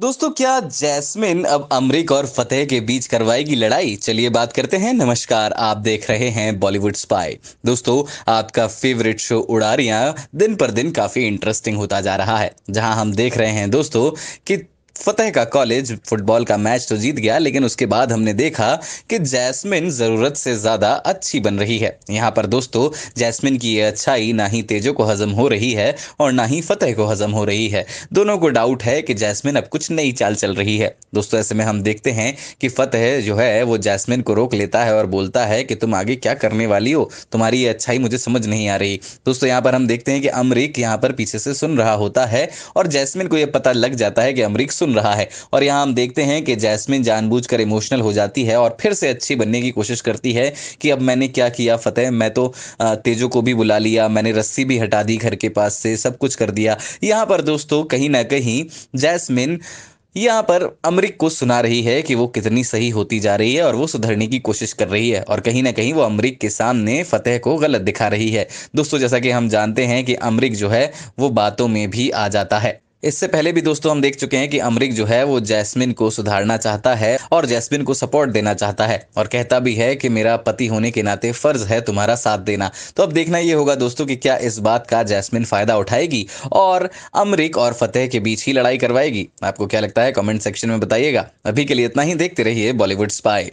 दोस्तों क्या जैस्मिन अब अमरीक और फतेह के बीच करवाएगी लड़ाई चलिए बात करते हैं नमस्कार आप देख रहे हैं बॉलीवुड स्पाई दोस्तों आपका फेवरेट शो उड़ारियां दिन पर दिन काफी इंटरेस्टिंग होता जा रहा है जहां हम देख रहे हैं दोस्तों कि फतेह का कॉलेज फुटबॉल का मैच तो जीत गया लेकिन उसके बाद हमने देखा कि जैस्मिन ज़रूरत से ज़्यादा अच्छी बन रही है यहाँ पर दोस्तों जैस्मिन की ये अच्छाई ना ही तेजो को हजम हो रही है और ना ही फतेह को हजम हो रही है दोनों को डाउट है कि जैस्मिन अब कुछ नई चाल चल रही है दोस्तों ऐसे में हम देखते हैं कि फतेह जो है वो जैस्मिन को रोक लेता है और बोलता है कि तुम आगे क्या करने वाली हो तुम्हारी ये अच्छाई मुझे समझ नहीं आ रही दोस्तों यहाँ पर हम देखते हैं कि अमरीक यहाँ पर पीछे से सुन रहा होता है और जैस्मिन को यह पता लग जाता है कि अमरीक सुन सुन रहा है और यहाँ हम देखते हैं कि जैस्मिन जानबूझकर इमोशनल हो जाती है और फिर से अच्छी बनने की कोशिश करती है कि अब मैंने क्या किया फतेह मैं तो तेजो को भी बुला लिया मैंने रस्सी भी हटा दी घर के पास से सब कुछ कर दिया यहाँ पर दोस्तों कहीं ना कहीं जैस्मिन यहाँ पर अमरिक को सुना रही है कि वो कितनी सही होती जा रही है और वो सुधरने की कोशिश कर रही है और कहीं ना कहीं वो अमरिक के सामने फतेह को गलत दिखा रही है दोस्तों जैसा कि हम जानते हैं कि अमरिक जो है वो बातों में भी आ जाता है इससे पहले भी दोस्तों हम देख चुके हैं कि अमरिक जो है वो जैस्मिन को सुधारना चाहता है और जैस्मिन को सपोर्ट देना चाहता है और कहता भी है कि मेरा पति होने के नाते फर्ज है तुम्हारा साथ देना तो अब देखना ये होगा दोस्तों कि क्या इस बात का जैस्मिन फायदा उठाएगी और अमरिक और फतेह के बीच ही लड़ाई करवाएगी आपको क्या लगता है कॉमेंट सेक्शन में बताइएगा अभी के लिए इतना ही देखते रहिए बॉलीवुड स्पाई